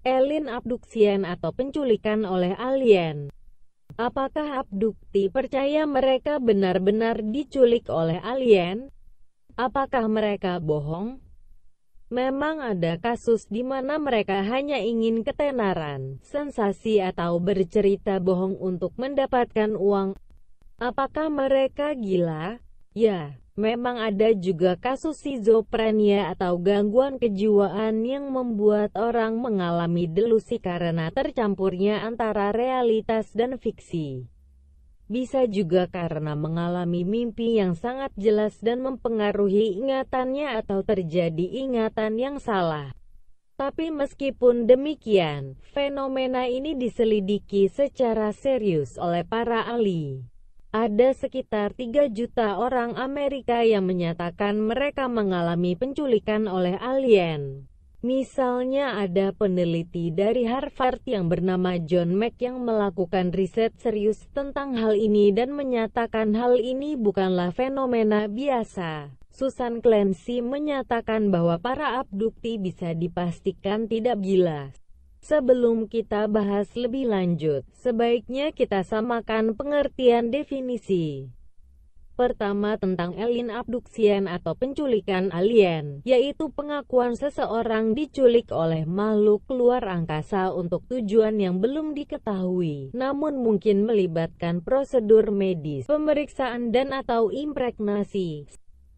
Elin abduksian atau penculikan oleh alien. Apakah abdukti percaya mereka benar-benar diculik oleh alien? Apakah mereka bohong? Memang ada kasus di mana mereka hanya ingin ketenaran, sensasi atau bercerita bohong untuk mendapatkan uang. Apakah mereka gila? Ya, Memang ada juga kasus schizophrenia atau gangguan kejiwaan yang membuat orang mengalami delusi karena tercampurnya antara realitas dan fiksi. Bisa juga karena mengalami mimpi yang sangat jelas dan mempengaruhi ingatannya atau terjadi ingatan yang salah. Tapi meskipun demikian, fenomena ini diselidiki secara serius oleh para ahli. Ada sekitar 3 juta orang Amerika yang menyatakan mereka mengalami penculikan oleh alien. Misalnya ada peneliti dari Harvard yang bernama John Mack yang melakukan riset serius tentang hal ini dan menyatakan hal ini bukanlah fenomena biasa. Susan Clancy menyatakan bahwa para abdukti bisa dipastikan tidak gila. Sebelum kita bahas lebih lanjut, sebaiknya kita samakan pengertian definisi. Pertama tentang alien abduction atau penculikan alien, yaitu pengakuan seseorang diculik oleh makhluk luar angkasa untuk tujuan yang belum diketahui, namun mungkin melibatkan prosedur medis, pemeriksaan dan atau impregnasi.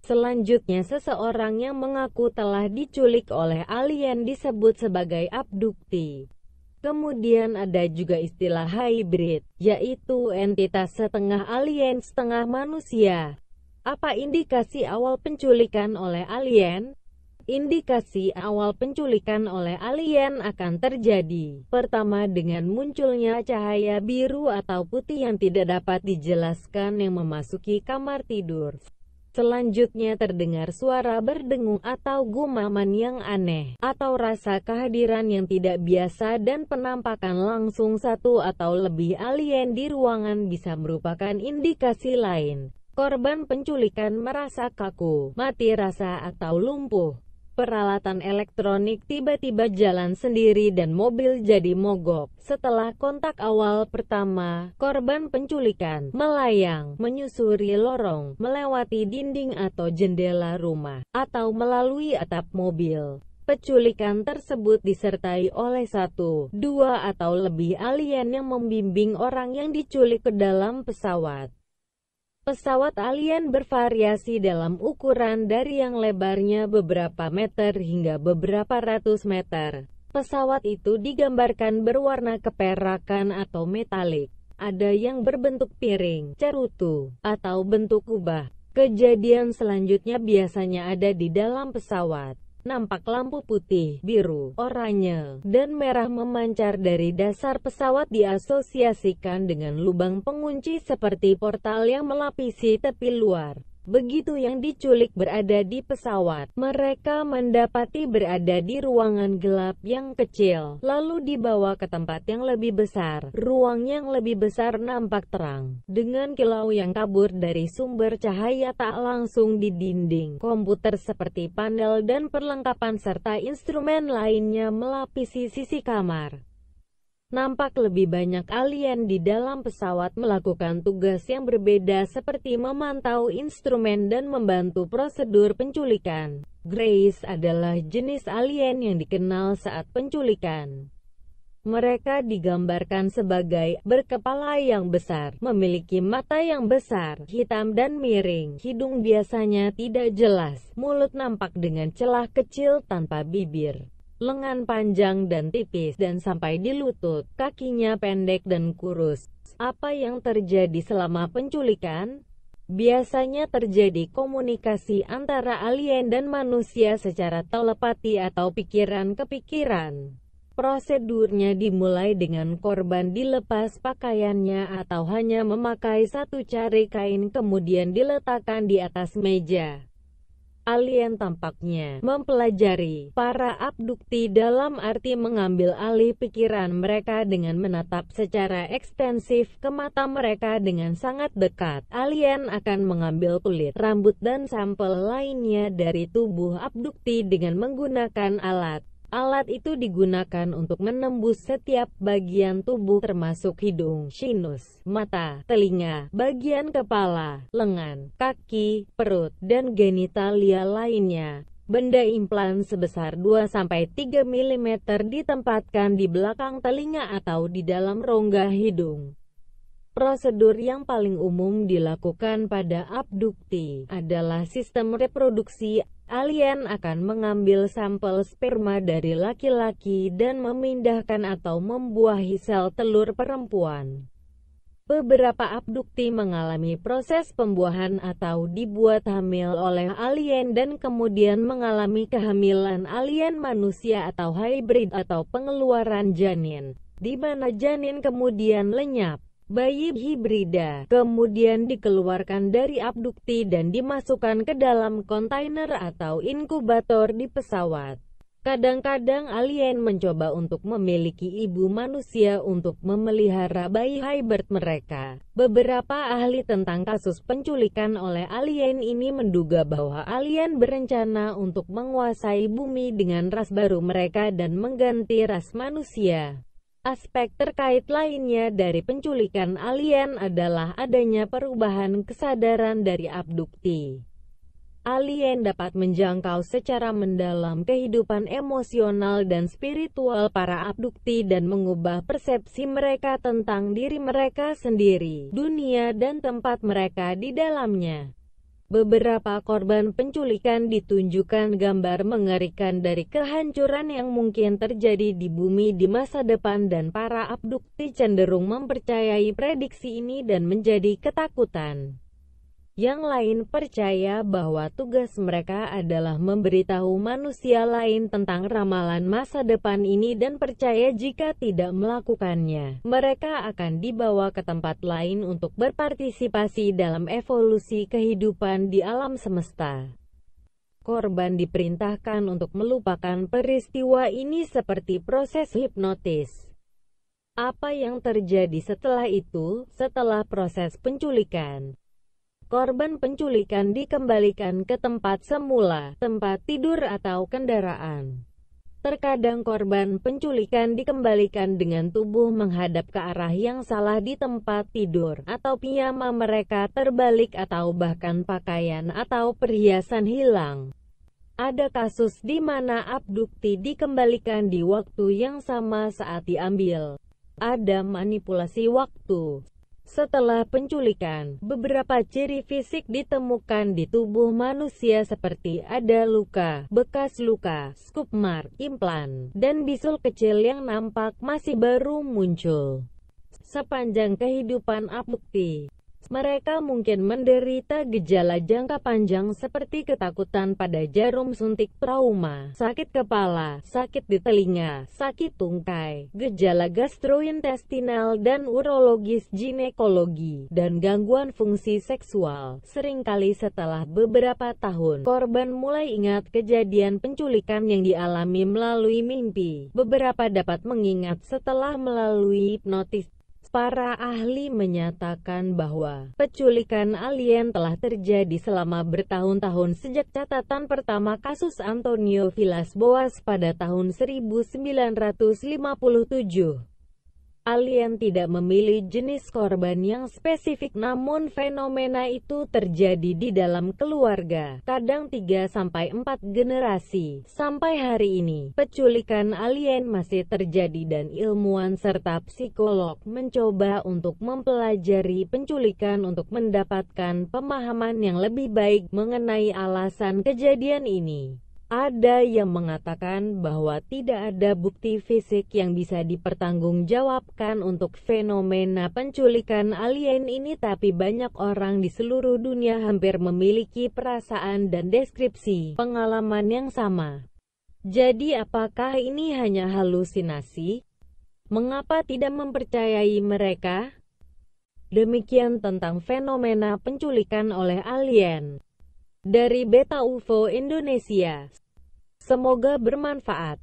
Selanjutnya seseorang yang mengaku telah diculik oleh alien disebut sebagai abdukti. Kemudian ada juga istilah hybrid, yaitu entitas setengah alien setengah manusia. Apa indikasi awal penculikan oleh alien? Indikasi awal penculikan oleh alien akan terjadi. Pertama dengan munculnya cahaya biru atau putih yang tidak dapat dijelaskan yang memasuki kamar tidur. Selanjutnya terdengar suara berdengung atau gumaman yang aneh, atau rasa kehadiran yang tidak biasa dan penampakan langsung satu atau lebih alien di ruangan bisa merupakan indikasi lain. Korban penculikan merasa kaku, mati rasa atau lumpuh. Peralatan elektronik tiba-tiba jalan sendiri dan mobil jadi mogok. Setelah kontak awal pertama, korban penculikan melayang, menyusuri lorong, melewati dinding atau jendela rumah, atau melalui atap mobil. Penculikan tersebut disertai oleh satu, dua atau lebih alien yang membimbing orang yang diculik ke dalam pesawat. Pesawat alien bervariasi dalam ukuran dari yang lebarnya beberapa meter hingga beberapa ratus meter. Pesawat itu digambarkan berwarna keperakan atau metalik. Ada yang berbentuk piring, cerutu, atau bentuk kubah. Kejadian selanjutnya biasanya ada di dalam pesawat. Nampak lampu putih, biru, oranye, dan merah memancar dari dasar pesawat diasosiasikan dengan lubang pengunci seperti portal yang melapisi tepi luar. Begitu yang diculik berada di pesawat, mereka mendapati berada di ruangan gelap yang kecil, lalu dibawa ke tempat yang lebih besar. Ruang yang lebih besar nampak terang, dengan kilau yang kabur dari sumber cahaya tak langsung di dinding. Komputer seperti panel dan perlengkapan serta instrumen lainnya melapisi sisi kamar. Nampak lebih banyak alien di dalam pesawat melakukan tugas yang berbeda seperti memantau instrumen dan membantu prosedur penculikan. Grace adalah jenis alien yang dikenal saat penculikan. Mereka digambarkan sebagai berkepala yang besar, memiliki mata yang besar, hitam dan miring, hidung biasanya tidak jelas, mulut nampak dengan celah kecil tanpa bibir lengan panjang dan tipis dan sampai di lutut, kakinya pendek dan kurus. Apa yang terjadi selama penculikan? Biasanya terjadi komunikasi antara alien dan manusia secara telepati atau pikiran ke pikiran. Prosedurnya dimulai dengan korban dilepas pakaiannya atau hanya memakai satu cari kain kemudian diletakkan di atas meja. Alien tampaknya mempelajari para abdukti dalam arti mengambil alih pikiran mereka dengan menatap secara ekstensif ke mata mereka dengan sangat dekat. Alien akan mengambil kulit, rambut dan sampel lainnya dari tubuh abdukti dengan menggunakan alat Alat itu digunakan untuk menembus setiap bagian tubuh termasuk hidung, sinus, mata, telinga, bagian kepala, lengan, kaki, perut, dan genitalia lainnya. Benda implan sebesar 2-3 mm ditempatkan di belakang telinga atau di dalam rongga hidung. Prosedur yang paling umum dilakukan pada abdukti adalah sistem reproduksi. Alien akan mengambil sampel sperma dari laki-laki dan memindahkan atau membuahi sel telur perempuan. Beberapa abdukti mengalami proses pembuahan atau dibuat hamil oleh alien dan kemudian mengalami kehamilan alien manusia atau hybrid atau pengeluaran janin, di mana janin kemudian lenyap. Bayi hibrida kemudian dikeluarkan dari abdukti dan dimasukkan ke dalam kontainer atau inkubator di pesawat. Kadang-kadang alien mencoba untuk memiliki ibu manusia untuk memelihara bayi hybrid mereka. Beberapa ahli tentang kasus penculikan oleh alien ini menduga bahwa alien berencana untuk menguasai bumi dengan ras baru mereka dan mengganti ras manusia. Aspek terkait lainnya dari penculikan alien adalah adanya perubahan kesadaran dari abdukti. Alien dapat menjangkau secara mendalam kehidupan emosional dan spiritual para abdukti dan mengubah persepsi mereka tentang diri mereka sendiri, dunia dan tempat mereka di dalamnya. Beberapa korban penculikan ditunjukkan gambar mengerikan dari kehancuran yang mungkin terjadi di bumi di masa depan dan para abdukti cenderung mempercayai prediksi ini dan menjadi ketakutan. Yang lain percaya bahwa tugas mereka adalah memberitahu manusia lain tentang ramalan masa depan ini dan percaya jika tidak melakukannya, mereka akan dibawa ke tempat lain untuk berpartisipasi dalam evolusi kehidupan di alam semesta korban diperintahkan untuk melupakan peristiwa ini seperti proses hipnotis. Apa yang terjadi setelah itu, setelah proses penculikan? Korban penculikan dikembalikan ke tempat semula, tempat tidur atau kendaraan. Terkadang korban penculikan dikembalikan dengan tubuh menghadap ke arah yang salah di tempat tidur, atau piyama mereka terbalik atau bahkan pakaian atau perhiasan hilang. Ada kasus di mana abdukti dikembalikan di waktu yang sama saat diambil. Ada manipulasi waktu. Setelah penculikan, beberapa ciri fisik ditemukan di tubuh manusia seperti ada luka, bekas luka, scoop mark, implan, dan bisul kecil yang nampak masih baru muncul sepanjang kehidupan Abukti, mereka mungkin menderita gejala jangka panjang seperti ketakutan pada jarum suntik trauma, sakit kepala, sakit di telinga, sakit tungkai, gejala gastrointestinal dan urologis ginekologi, dan gangguan fungsi seksual. Seringkali setelah beberapa tahun, korban mulai ingat kejadian penculikan yang dialami melalui mimpi. Beberapa dapat mengingat setelah melalui hipnotis. Para ahli menyatakan bahwa penculikan alien telah terjadi selama bertahun-tahun sejak catatan pertama kasus Antonio Villas Boas pada tahun 1957. Alien tidak memilih jenis korban yang spesifik namun fenomena itu terjadi di dalam keluarga, kadang 3-4 generasi. Sampai hari ini, penculikan alien masih terjadi dan ilmuwan serta psikolog mencoba untuk mempelajari penculikan untuk mendapatkan pemahaman yang lebih baik mengenai alasan kejadian ini. Ada yang mengatakan bahwa tidak ada bukti fisik yang bisa dipertanggungjawabkan untuk fenomena penculikan alien ini tapi banyak orang di seluruh dunia hampir memiliki perasaan dan deskripsi pengalaman yang sama. Jadi apakah ini hanya halusinasi? Mengapa tidak mempercayai mereka? Demikian tentang fenomena penculikan oleh alien. Dari Beta UFO Indonesia Semoga bermanfaat.